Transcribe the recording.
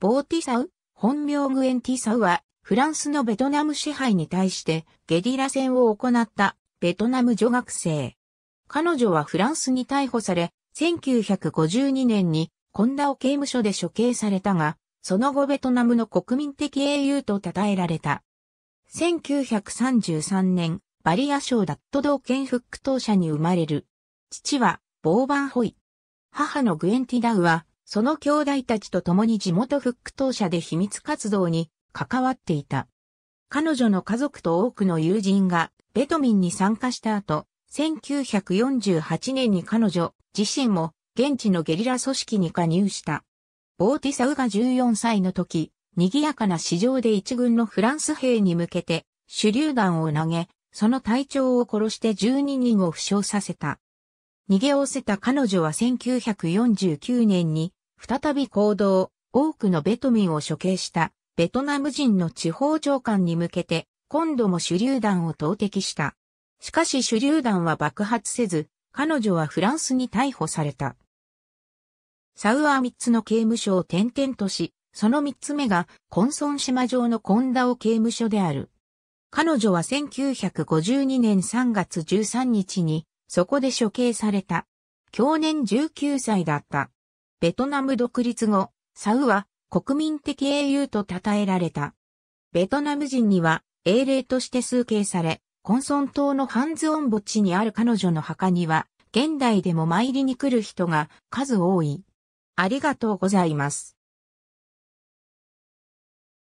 ボーティサウ、本名グエンティサウは、フランスのベトナム支配に対してゲリラ戦を行ったベトナム女学生。彼女はフランスに逮捕され、1952年にコンダオ刑務所で処刑されたが、その後ベトナムの国民的英雄と称えられた。1933年、バリア省ダット道県復当社に生まれる。父は、ボーバンホイ。母のグエンティダウは、その兄弟たちと共に地元復当者で秘密活動に関わっていた。彼女の家族と多くの友人がベトミンに参加した後、1948年に彼女自身も現地のゲリラ組織に加入した。ボーティサウが14歳の時、賑やかな市場で一軍のフランス兵に向けて手榴弾を投げ、その隊長を殺して12人を負傷させた。逃げおせた彼女は1949年に再び行動、多くのベトミンを処刑したベトナム人の地方長官に向けて、今度も手榴弾を投擲した。しかし手榴弾は爆発せず、彼女はフランスに逮捕された。サウアー三つの刑務所を転々とし、その三つ目がコンソン島上のコンダオ刑務所である。彼女は1952年3月13日に、そこで処刑された。去年19歳だった。ベトナム独立後、サウは国民的英雄と称えられた。ベトナム人には英霊として崇敬され、コンソン島のハンズオン墓地にある彼女の墓には、現代でも参りに来る人が数多い。ありがとうございます。